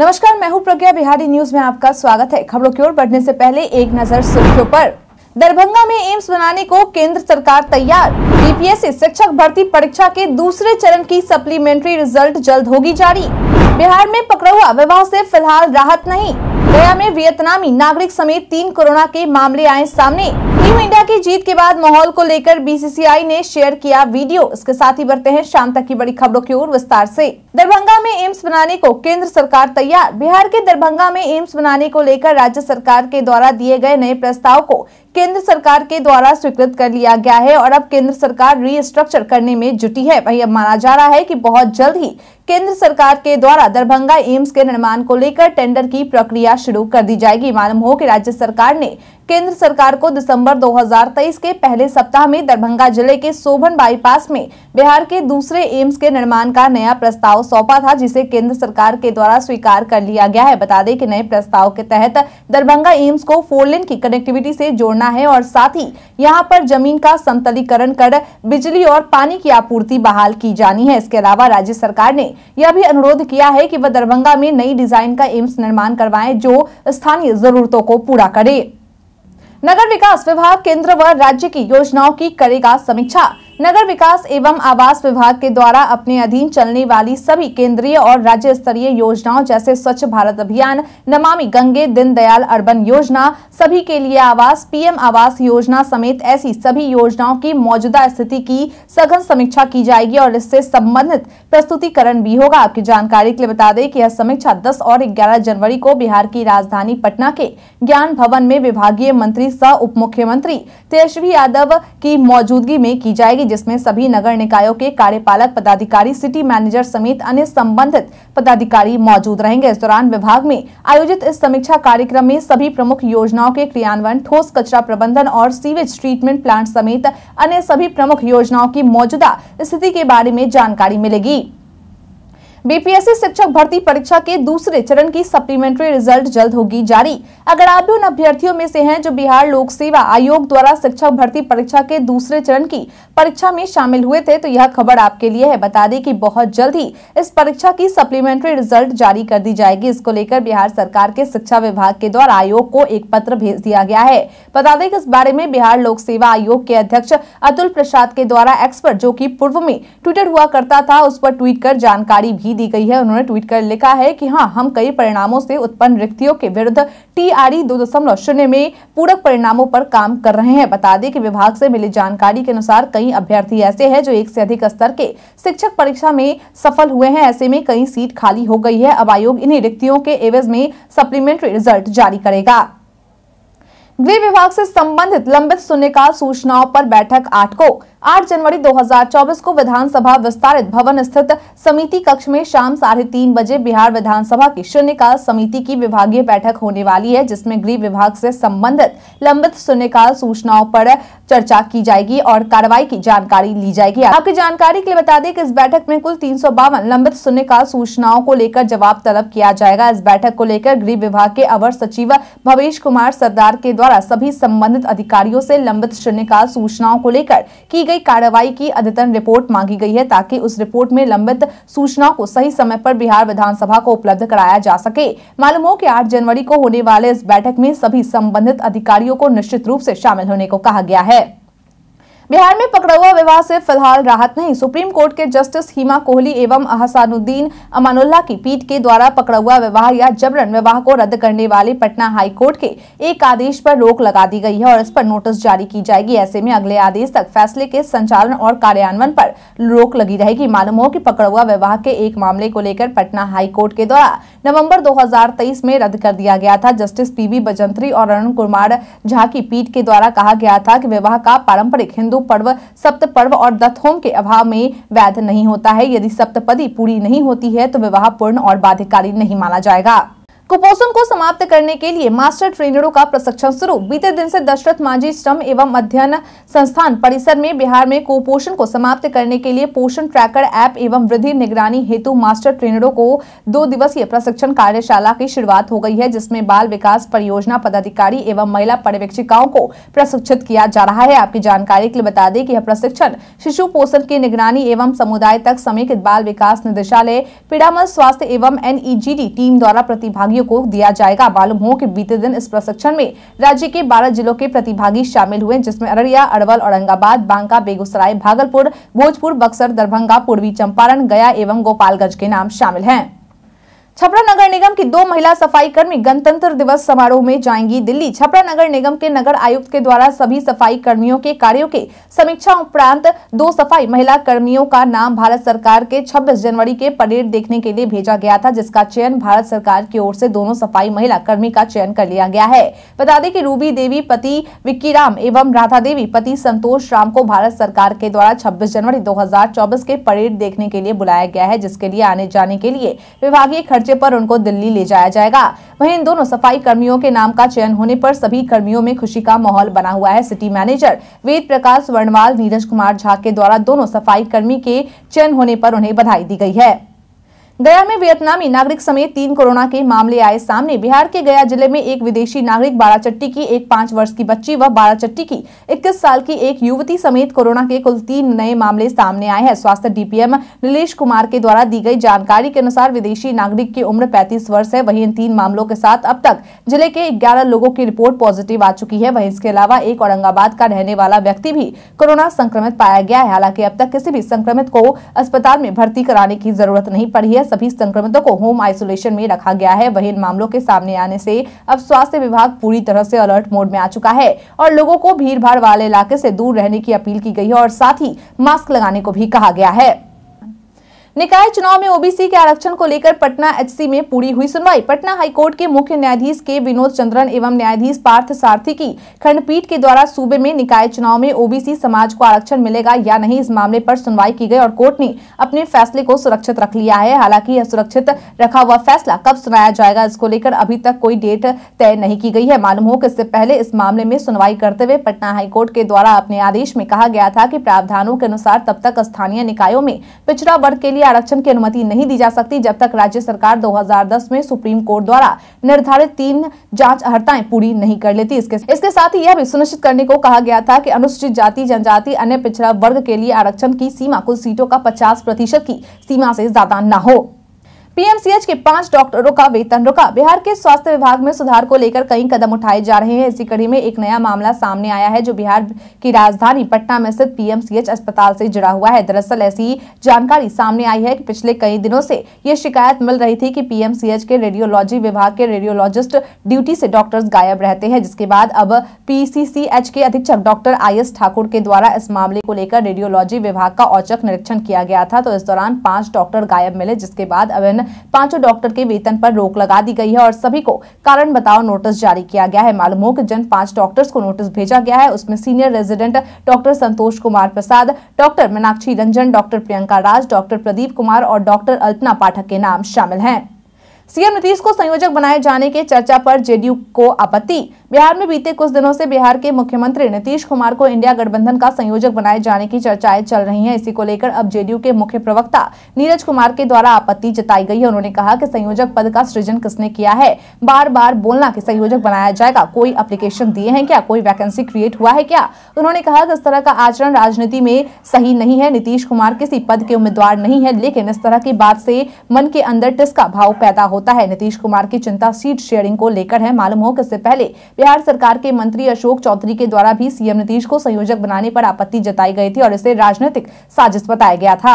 नमस्कार मैं हूं प्रज्ञा बिहारी न्यूज में आपका स्वागत है खबरों की ओर बढ़ने से पहले एक नजर सुर्खियों पर दरभंगा में एम्स बनाने को केंद्र सरकार तैयार डीपीएससी शिक्षक भर्ती परीक्षा के दूसरे चरण की सप्लीमेंट्री रिजल्ट जल्द होगी जारी बिहार में पकड़ा हुआ विवाह से फिलहाल राहत नहीं गया में वियतनामी नागरिक समेत तीन कोरोना के मामले आए सामने न्यू इंडिया की जीत के बाद माहौल को लेकर बीसीसीआई ने शेयर किया वीडियो इसके साथ ही बढ़ते हैं शाम तक की बड़ी खबरों की ओर विस्तार ऐसी दरभंगा में एम्स बनाने को केंद्र सरकार तैयार बिहार के दरभंगा में एम्स बनाने को लेकर राज्य सरकार के द्वारा दिए गए नए प्रस्ताव को केंद्र सरकार के द्वारा स्वीकृत कर लिया गया है और अब केंद्र सरकार रीस्ट्रक्चर करने में जुटी है वही अब माना जा रहा है कि बहुत जल्द ही केंद्र सरकार के द्वारा दरभंगा एम्स के निर्माण को लेकर टेंडर की प्रक्रिया शुरू कर दी जाएगी मालूम हो कि राज्य सरकार ने केंद्र सरकार को दिसंबर 2023 के पहले सप्ताह में दरभंगा जिले के सोभन बाईपास में बिहार के दूसरे एम्स के निर्माण का नया प्रस्ताव सौंपा था जिसे केंद्र सरकार के द्वारा स्वीकार कर लिया गया है बता दें कि नए प्रस्ताव के तहत दरभंगा एम्स को फोर लेन की कनेक्टिविटी से जोड़ना है और साथ ही यहाँ पर जमीन का समतलीकरण कर बिजली और पानी की आपूर्ति बहाल की जानी है इसके अलावा राज्य सरकार ने यह भी अनुरोध किया है कि वह दरभंगा में नई डिजाइन का एम्स निर्माण करवाए जो स्थानीय जरूरतों को पूरा करे नगर विकास विभाग केंद्र व राज्य की योजनाओं की करेगा समीक्षा नगर विकास एवं आवास विभाग के द्वारा अपने अधीन चलने वाली सभी केंद्रीय और राज्य स्तरीय योजनाओं जैसे स्वच्छ भारत अभियान नमामि गंगे दीनदयाल अर्बन योजना सभी के लिए आवास पीएम आवास योजना समेत ऐसी सभी योजनाओं की मौजूदा स्थिति की सघन समीक्षा की जाएगी और इससे संबंधित प्रस्तुतिकरण भी होगा आपकी जानकारी के लिए बता दें कि यह समीक्षा दस और ग्यारह जनवरी को बिहार की राजधानी पटना के ज्ञान भवन में विभागीय मंत्री सह उप मुख्यमंत्री तेजस्वी यादव की मौजूदगी में की जाएगी जिसमें सभी नगर निकायों के कार्यपालक पदाधिकारी सिटी मैनेजर समेत अन्य संबंधित पदाधिकारी मौजूद रहेंगे इस दौरान विभाग में आयोजित इस समीक्षा कार्यक्रम में सभी प्रमुख योजनाओं के क्रियान्वयन ठोस कचरा प्रबंधन और सीवेज ट्रीटमेंट प्लांट समेत अन्य सभी प्रमुख योजनाओं की मौजूदा स्थिति के बारे में जानकारी मिलेगी बीपीएससी शिक्षक भर्ती परीक्षा के दूसरे चरण की सप्लीमेंट्री रिजल्ट जल्द होगी जारी अगर आप भी उन अभ्यर्थियों में से हैं जो बिहार लोक सेवा आयोग द्वारा शिक्षक भर्ती परीक्षा के दूसरे चरण की परीक्षा में शामिल हुए थे तो यह खबर आपके लिए है बता दें कि बहुत जल्द ही इस परीक्षा की सप्लीमेंट्री रिजल्ट जारी कर दी जाएगी इसको लेकर बिहार सरकार के शिक्षा विभाग के द्वारा आयोग को एक पत्र भेज दिया गया है बता दें कि इस बारे में बिहार लोक सेवा आयोग के अध्यक्ष अतुल प्रसाद के द्वारा एक्सपर्ट जो की पूर्व में ट्विटर हुआ करता था उस पर ट्वीट कर जानकारी भी धमकी दी गई है उन्होंने ट्वीट कर लिखा है कि हाँ हम कई परिणामों से उत्पन्न रिक्तियों के विरुद्ध टीआरई दो दशमलव शून्य में पूरक परिणामों पर काम कर रहे हैं बता दें कि विभाग से मिली जानकारी के अनुसार कई अभ्यर्थी ऐसे हैं जो एक से अधिक स्तर के शिक्षक परीक्षा में सफल हुए हैं ऐसे में कई सीट खाली हो गई है अब आयोग इन्हीं रिक्तियों के एवज में सप्लीमेंट्री रिजल्ट जारी करेगा गृह विभाग से संबंधित लंबित शून्यकाल सूचनाओं पर बैठक आठ को 8 जनवरी 2024 को विधानसभा विस्तारित भवन स्थित समिति कक्ष में शाम साढ़े तीन बजे बिहार विधानसभा की शून्यकाल समिति की विभागीय बैठक होने वाली है जिसमें गृह विभाग से संबंधित लंबित शून्यकाल सूचनाओं पर चर्चा की जाएगी और कार्रवाई की जानकारी ली जाएगी आपकी जानकारी के लिए बता दें कि इस बैठक में कुल तीन लंबित शून्यकाल सूचनाओं को लेकर जवाब तलब किया जाएगा इस बैठक को लेकर गृह विभाग के अवर सचिव भवेश कुमार सरदार के द्वारा सभी संबंधित अधिकारियों से लंबित शून्यकाल सूचनाओं को लेकर की गई कार्रवाई की अद्यतन रिपोर्ट मांगी गई है ताकि उस रिपोर्ट में लंबित सूचनाओं को सही समय पर बिहार विधानसभा को उपलब्ध कराया जा सके मालूम हो कि 8 जनवरी को होने वाले इस बैठक में सभी संबंधित अधिकारियों को निश्चित रूप से शामिल होने को कहा गया है बिहार में पकड़ा हुआ विवाह से फिलहाल राहत नहीं सुप्रीम कोर्ट के जस्टिस हीमा कोहली एवं अहसानुद्दीन अमानुल्ला की पीठ के द्वारा पकड़ा हुआ विवाह या जबरन विवाह को रद्द करने वाले पटना हाईकोर्ट के एक आदेश पर रोक लगा दी गई है और इस पर नोटिस जारी की जाएगी ऐसे में अगले आदेश तक फैसले के संचालन और कार्यान्वयन पर रोक लगी रहेगी मालूम हो की पकड़ा हुआ विवाह के एक मामले को लेकर पटना हाईकोर्ट के द्वारा नवम्बर दो में रद्द कर दिया गया था जस्टिस पी बजंत्री और अरुण कुमार झा की पीठ के द्वारा कहा गया था की विवाह का पारंपरिक हिंदू पर्व सप्त पर्व और होम के अभाव में वैध नहीं होता है यदि सप्तपदी पूरी नहीं होती है तो विवाह पूर्ण और बाध्यकारी नहीं माना जाएगा कुपोषण को समाप्त करने के लिए मास्टर ट्रेनरों का प्रशिक्षण शुरू बीते दिन से दशरथ मांझी श्रम एवं अध्ययन संस्थान परिसर में बिहार में कुपोषण को समाप्त करने के लिए पोषण ट्रैकर ऐप एवं वृद्धि निगरानी हेतु मास्टर ट्रेनरों को दो दिवसीय प्रशिक्षण कार्यशाला की शुरुआत हो गई है जिसमें बाल विकास परियोजना पदाधिकारी एवं महिला पर्यवेक्षिकाओं को प्रशिक्षित किया जा रहा है आपकी जानकारी के लिए बता दें कि यह प्रशिक्षण शिशु पोषण की निगरानी एवं समुदाय तक समेकित बाल विकास निदेशालय पीड़ामल स्वास्थ्य एवं एनईजीडी टीम द्वारा प्रतिभागियों प्रतिभागियों को दिया जाएगा मालूम हो कि बीते दिन इस प्रशिक्षण में राज्य के 12 जिलों के प्रतिभागी शामिल हुए जिसमें अररिया अरवल औरंगाबाद बांका बेगूसराय भागलपुर भोजपुर बक्सर दरभंगा पूर्वी चंपारण गया एवं गोपालगंज के नाम शामिल हैं छपरा नगर निगम की दो महिला सफाई कर्मी गणतंत्र दिवस समारोह में जाएंगी दिल्ली छपरा नगर निगम के नगर आयुक्त के द्वारा सभी सफाई कर्मियों के कार्यों के समीक्षा उपरांत दो सफाई महिला कर्मियों का नाम भारत सरकार के 26 जनवरी के परेड देखने के लिए भेजा गया था जिसका चयन भारत सरकार की ओर से दोनों सफाई महिला कर्मी का चयन कर लिया गया है बता दें की रूबी देवी पति विक्की राम एवं राधा देवी पति संतोष राम को भारत सरकार के द्वारा छब्बीस जनवरी दो के परेड देखने के लिए बुलाया गया है जिसके लिए आने जाने के लिए विभागीय खर्चे मोर्चे पर उनको दिल्ली ले जाया जाएगा वहीं इन दोनों सफाई कर्मियों के नाम का चयन होने पर सभी कर्मियों में खुशी का माहौल बना हुआ है सिटी मैनेजर वेद प्रकाश वर्णवाल नीरज कुमार झा के द्वारा दोनों सफाई कर्मी के चयन होने पर उन्हें बधाई दी गई है गया में वियतनामी नागरिक समेत तीन कोरोना के मामले आए सामने बिहार के गया जिले में एक विदेशी नागरिक बाराचट्टी की एक पांच वर्ष की बच्ची व बाराचट्टी की इक्कीस साल की एक युवती समेत कोरोना के कुल तीन नए मामले सामने आए हैं स्वास्थ्य डीपीएम नीलेश कुमार के द्वारा दी गई जानकारी के अनुसार विदेशी नागरिक की उम्र पैंतीस वर्ष है वही इन तीन मामलों के साथ अब तक जिले के ग्यारह लोगों की रिपोर्ट पॉजिटिव आ चुकी है वही इसके अलावा एक औरंगाबाद का रहने वाला व्यक्ति भी कोरोना संक्रमित पाया गया है हालांकि अब तक किसी भी संक्रमित को अस्पताल में भर्ती कराने की जरूरत नहीं पड़ी है सभी संक्रमितों को होम आइसोलेशन में रखा गया है वही इन मामलों के सामने आने से अब स्वास्थ्य विभाग पूरी तरह से अलर्ट मोड में आ चुका है और लोगों को भीड़ भाड़ वाले इलाके से दूर रहने की अपील की गई है और साथ ही मास्क लगाने को भी कहा गया है निकाय चुनाव में ओबीसी के आरक्षण को लेकर पटना एचसी में पूरी हुई सुनवाई पटना हाईकोर्ट के मुख्य न्यायाधीश के विनोद चंद्रन एवं न्यायाधीश पार्थ सारथी की खंडपीठ के द्वारा सूबे में निकाय चुनाव में ओबीसी समाज को आरक्षण मिलेगा या नहीं इस मामले पर सुनवाई की गई और कोर्ट ने अपने फैसले को सुरक्षित रख लिया है हालांकि यह सुरक्षित रखा हुआ फैसला कब सुनाया जाएगा इसको लेकर अभी तक कोई डेट तय नहीं की गई है मालूम हो कि इससे पहले इस मामले में सुनवाई करते हुए पटना हाईकोर्ट के द्वारा अपने आदेश में कहा गया था की प्रावधानों के अनुसार तब तक स्थानीय निकायों में पिछड़ा वर्ग के लिए लिए आरक्षण की अनुमति नहीं दी जा सकती जब तक राज्य सरकार 2010 में सुप्रीम कोर्ट द्वारा निर्धारित तीन जांच अहर्ताएं पूरी नहीं कर लेती इसके इसके साथ ही यह भी सुनिश्चित करने को कहा गया था कि अनुसूचित जाति जनजाति अन्य पिछड़ा वर्ग के लिए आरक्षण की सीमा कुल सीटों का पचास प्रतिशत की सीमा ऐसी ज्यादा न हो पीएमसीएच के पांच डॉक्टरों का वेतन रुका बिहार के स्वास्थ्य विभाग में सुधार को लेकर कई कदम उठाए जा रहे हैं इसी कड़ी में एक नया मामला सामने आया है जो बिहार की राजधानी पटना में स्थित पीएमसीएच अस्पताल से जुड़ा हुआ है दरअसल ऐसी जानकारी सामने आई है कि पिछले कई दिनों से ये शिकायत मिल रही थी की पीएमसीएच के रेडियोलॉजी विभाग के रेडियोलॉजिस्ट ड्यूटी से डॉक्टर्स गायब रहते हैं जिसके बाद अब पीसीसीएच के अधीक्षक डॉक्टर आई ठाकुर के द्वारा इस मामले को लेकर रेडियोलॉजी विभाग का औचक निरीक्षण किया गया था तो इस दौरान पांच डॉक्टर गायब मिले जिसके बाद अब पांचों डॉक्टर के वेतन पर रोक लगा दी गई है और सभी को कारण बताओ नोटिस जारी किया गया है मालूम हो कि जिन पांच डॉक्टर्स को नोटिस भेजा गया है उसमें senior resident doctor Santosh Kumar Prasad doctor Meenakshi Ranjan doctor Priyanka Raj doctor Pradeep Kumar और डॉक्टर अल्पना पाठक के नाम शामिल हैं सीएम नीतीश को संयोजक बनाए जाने के चर्चा पर जेडीयू को आपत्ति बिहार में बीते कुछ दिनों से बिहार के मुख्यमंत्री नीतीश कुमार को इंडिया गठबंधन का संयोजक बनाए जाने की चर्चाएं चल रही हैं इसी को लेकर अब जेडीयू के मुख्य प्रवक्ता नीरज कुमार के द्वारा आपत्ति जताई गई है उन्होंने कहा कि संयोजक पद का सृजन किसने किया है बार बार बोलना कि संयोजक बनाया जाएगा कोई अप्लीकेशन दिए है क्या कोई वैकेंसी क्रिएट हुआ है क्या उन्होंने कहा कि इस तरह का आचरण राजनीति में सही नहीं है नीतीश कुमार किसी पद के उम्मीदवार नहीं है लेकिन इस तरह की बात से मन के अंदर टिस्का भाव पैदा होता है नीतीश कुमार की चिंता सीट शेयरिंग को लेकर है मालूम हो कि इससे पहले बिहार सरकार के मंत्री अशोक चौधरी के द्वारा भी सीएम नीतीश को संयोजक बनाने पर आपत्ति जताई गई थी और इसे राजनीतिक साजिश बताया गया था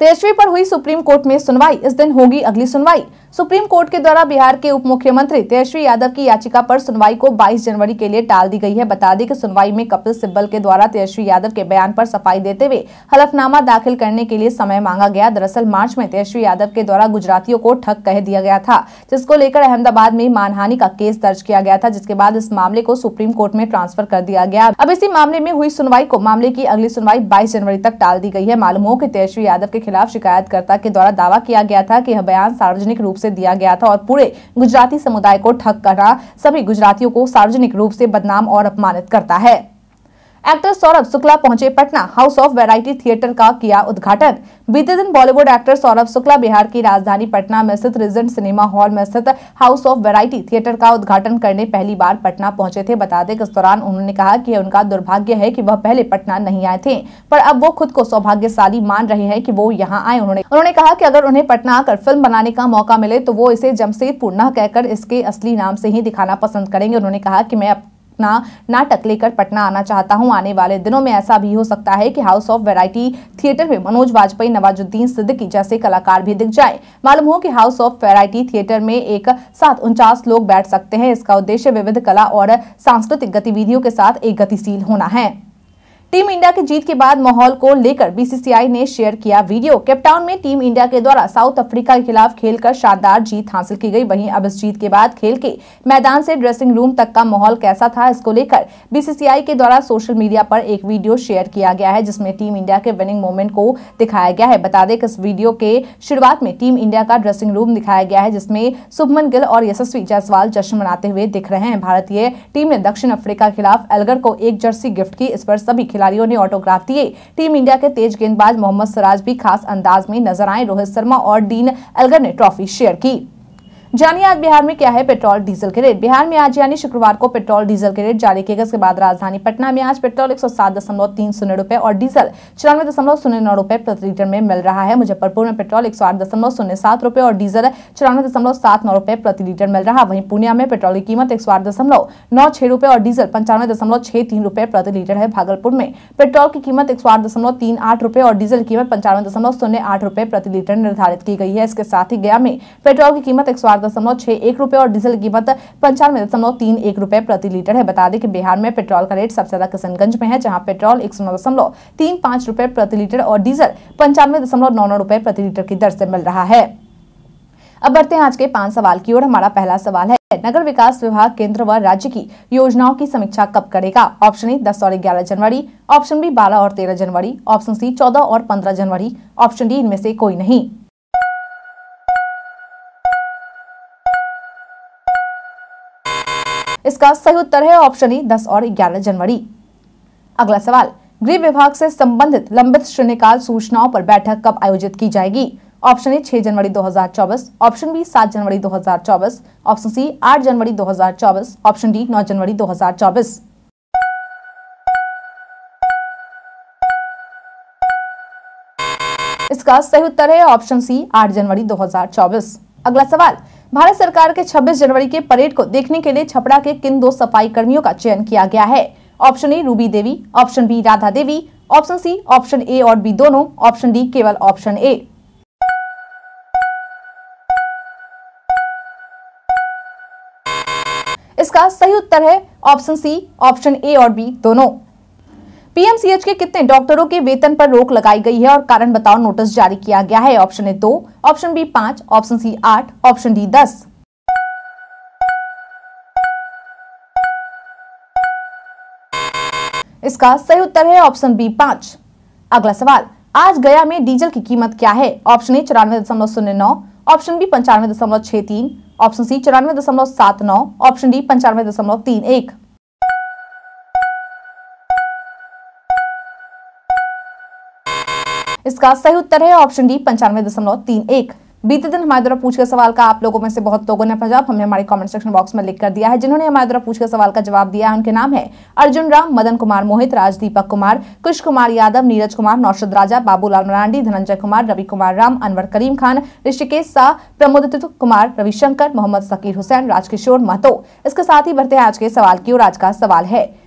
तेजस्वी पर हुई सुप्रीम कोर्ट में सुनवाई इस दिन होगी अगली सुनवाई सुप्रीम कोर्ट के द्वारा बिहार के उप मुख्यमंत्री तेजस्वी यादव की याचिका पर सुनवाई को 22 जनवरी के लिए टाल दी गई है बता दें कि सुनवाई में कपिल सिब्बल के द्वारा तेजस्वी यादव के बयान पर सफाई देते हुए हलफनामा दाखिल करने के लिए समय मांगा गया दरअसल मार्च में तेजस्वी यादव के द्वारा गुजरातियों को ठग कह दिया गया था जिसको लेकर अहमदाबाद में मानहानि का केस दर्ज किया गया था जिसके बाद इस मामले को सुप्रीम कोर्ट में ट्रांसफर कर दिया गया अब इसी मामले में हुई सुनवाई को मामले की अगली सुनवाई बाईस जनवरी तक टाल दी गई है मालूम हो की तेजस्वी यादव के खिलाफ शिकायतकर्ता के द्वारा दावा किया गया था कि यह बयान सार्वजनिक रूप से दिया गया था और पूरे गुजराती समुदाय को ठग करना सभी गुजरातियों को सार्वजनिक रूप से बदनाम और अपमानित करता है एक्टर सौरभ शुक्ला पहुंचे Patna house of variety theatre का किया उद्घाटन बीते दिन बॉलीवुड एक्टर सौरभ शुक्ला बिहार की राजधानी पटना में स्थित रिजेंट सिनेमा हॉल में स्थित हाउस ऑफ वेराइटी थिएटर का उद्घाटन करने पहली बार पटना पहुंचे थे बता दें कि इस दौरान उन्होंने कहा कि उनका दुर्भाग्य है कि वह पहले पटना नहीं आए थे पर अब वो खुद को सौभाग्यशाली मान रहे हैं कि वो यहाँ आए उन्होंने उन्होंने कहा की अगर उन्हें पटना आकर फिल्म बनाने का मौका मिले तो वो इसे जमशेदपुर न कहकर इसके असली नाम से ही दिखाना पसंद करेंगे उन्होंने कहा की मैं अपना नाटक लेकर पटना आना चाहता हूं आने वाले दिनों में ऐसा भी हो सकता है कि हाउस ऑफ वेराइटी थिएटर में मनोज वाजपेयी नवाजुद्दीन सिद्दीकी जैसे कलाकार भी दिख जाए मालूम हो कि हाउस ऑफ वेराइटी थिएटर में एक साथ उनचास लोग बैठ सकते हैं इसका उद्देश्य विविध कला और सांस्कृतिक गतिविधियों के साथ एक गतिशील होना है टीम इंडिया की जीत के बाद माहौल को लेकर बीसीसीआई ने शेयर किया video Cape Town team India के द्वारा साउथ अफ्रीका के खिलाफ खेलकर शानदार जीत हासिल की गई वहीं अब इस जीत के बाद खेल के मैदान से ड्रेसिंग रूम तक का माहौल कैसा था इसको लेकर बीसीसीआई के द्वारा सोशल मीडिया पर एक वीडियो शेयर किया गया है जिसमें टीम इंडिया के विनिंग मोमेंट को दिखाया गया है बता दें कि इस वीडियो के शुरुआत में टीम इंडिया का ड्रेसिंग रूम दिखाया गया है जिसमें सुभमन गिल और यशस्वी जायसवाल जश्न मनाते हुए दिख रहे हैं भारतीय टीम ने दक्षिण अफ्रीका के खिलाफ एलगर को एक जर्सी गिफ्ट की इस पर सभी खिलाड़ियों ने ऑटोग्राफ दिए टीम इंडिया के तेज गेंदबाज मोहम्मद सराज भी खास अंदाज में नजर आए रोहित शर्मा और डीन एल्गर ने ट्रॉफी शेयर की जानिए आज बिहार में क्या है पेट्रोल डीजल के रेट बिहार में आज यानी शुक्रवार को पेट्रोल डीजल के रेट जारी किए गए इसके बाद राजधानी पटना में आज पेट्रोल एक सौ सात दशमलव तीन शून्य रुपए और डीजल चौरानवे दशमलव शून्य नौ रुपए प्रति लीटर में मिल रहा है मुजफ्फरपुर में पेट्रोल एक सौ आठ दशमलव शून्य सात रुपए और डीजल चौरानवे दशमलव सात नौ रुपए प्रति लीटर मिल रहा वहीं पूर्णिया में पेट्रोल की कीमत एक सौ आठ दशमलव नौ छह रुपए और डीजल पंचानवे दशमलव छह तीन रुपए प्रति लीटर है भागलपुर में पेट्रोल की कीमत एक सौ आठ दशमलव तीन आठ रुपए और डीजल की कीमत पंचानवे दशमलव शून्य आठ रुपए प्रति लीटर निर्धारित की गई है इसके साथ ही गया में पेट्रोल की कीमत एक सौ दशमलव छह एक रुपए और डीजल कीमत पंचानवे दशमलव तीन एक रुपए प्रति लीटर है बता दें कि बिहार में पेट्रोल का रेट सबसे ज्यादा किशनगंज में है जहाँ पेट्रोल एक सौ दशमलव तीन पाँच रुपये प्रति लीटर और डीजल पंचानवे दशमलव नौ नौ रुपये प्रति लीटर की दर से मिल रहा है अब बढ़ते हैं आज के पांच सवाल की ओर हमारा पहला सवाल है नगर विकास विभाग केंद्र व राज्य की योजनाओं की समीक्षा कब करेगा ऑप्शन ए दस और ग्यारह जनवरी ऑप्शन बी बारह और तेरह जनवरी ऑप्शन सी चौदह और पंद्रह जनवरी ऑप्शन डी इनमें से कोई नहीं इसका सही उत्तर है ऑप्शन ई दस और ग्यारह जनवरी अगला सवाल गृह विभाग से संबंधित लंबित शून्यकाल सूचनाओं पर बैठक कब आयोजित की जाएगी ऑप्शन ए 6 जनवरी 2024, ऑप्शन बी 7 जनवरी 2024, ऑप्शन सी 8 जनवरी 2024, ऑप्शन डी 9 जनवरी 2024। इसका सही उत्तर है ऑप्शन सी 8 जनवरी 2024। अगला सवाल भारत सरकार के 26 जनवरी के परेड को देखने के लिए छपरा के किन दो सफाई कर्मियों का चयन किया गया है option A Ruby Devi option B Radha Devi option C option A और बी दोनों ऑप्शन डी केवल ऑप्शन ए इसका सही उत्तर है ऑप्शन सी ऑप्शन ए और बी दोनों पीएमसीएच के कितने डॉक्टरों के वेतन पर रोक लगाई गई है और कारण बताओ नोटिस जारी किया गया है ऑप्शन ए दो ऑप्शन बी पांच ऑप्शन सी आठ ऑप्शन डी दस इसका सही उत्तर है ऑप्शन बी पांच अगला सवाल आज गया में डीजल की कीमत क्या है ऑप्शन ए चौरानवे दशमलव शून्य नौ ऑप्शन बी पंचानवे दशमलव छह तीन ऑप्शन सी चौरानवे दशमलव सात नौ ऑप्शन डी पंचानवे दशमलव तीन एक इसका सही उत्तर है ऑप्शन डी पंचानवे दशमलव तीन एक बीते दिन हमारे द्वारा पूछ के सवाल का आप लोगों में से बहुत लोगों ने जवाब हमें हमारे कमेंट सेक्शन बॉक्स में लिख कर दिया है जिन्होंने हमारे द्वारा पूछ के सवाल का जवाब दिया है उनके नाम है अर्जुन राम मदन कुमार मोहित राज दीपक कुमार कुश कुमार यादव नीरज कुमार नौशद राजा बाबूलाल मरांडी धनंजय कुमार रवि कुमार राम अनवर करीम खान ऋषिकेश शाह प्रमोदित कुमार रविशंकर मोहम्मद सकीर हुसैन राजकिशोर महतो इसके साथ ही बढ़ते हैं आज के सवाल की और आज का सवाल है